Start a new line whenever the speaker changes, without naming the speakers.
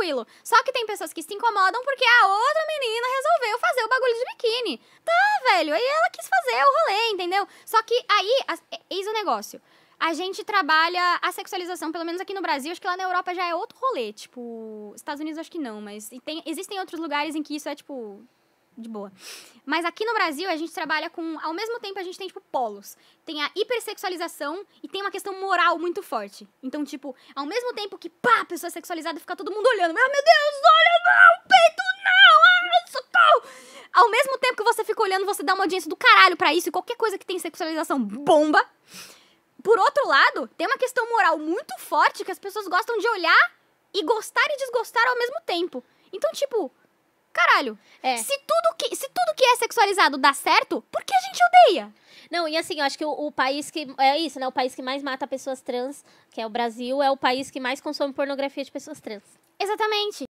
tranquilo. Só que tem pessoas que se incomodam porque a outra menina resolveu fazer o bagulho de biquíni. Tá, velho, aí ela quis fazer o rolê, entendeu? Só que aí, é, eis o negócio. A gente trabalha a sexualização, pelo menos aqui no Brasil, acho que lá na Europa já é outro rolê. Tipo, Estados Unidos acho que não, mas tem, existem outros lugares em que isso é, tipo, de boa. Mas aqui no Brasil, a gente trabalha com. Ao mesmo tempo, a gente tem, tipo, polos. Tem a hipersexualização e tem uma questão moral muito forte. Então, tipo, ao mesmo tempo que, pá, a pessoa é sexualizada fica todo mundo olhando. Ah, meu Deus,
olha o
peito, não! Ah, socorro! Ao mesmo tempo que você fica olhando, você dá uma audiência do caralho para isso e qualquer coisa que tem sexualização bomba. Por outro lado, tem uma questão moral muito forte que as pessoas gostam de olhar e gostar e desgostar ao mesmo tempo. Então, tipo, Caralho. É. Se tudo que, se tudo que é
sexualizado dá certo, por que a gente odeia? Não, e assim, eu acho que o, o, país que. É isso, né? O país que mais mata pessoas trans, que é o Brasil, é o país que mais consome pornografia de pessoas trans. Exatamente.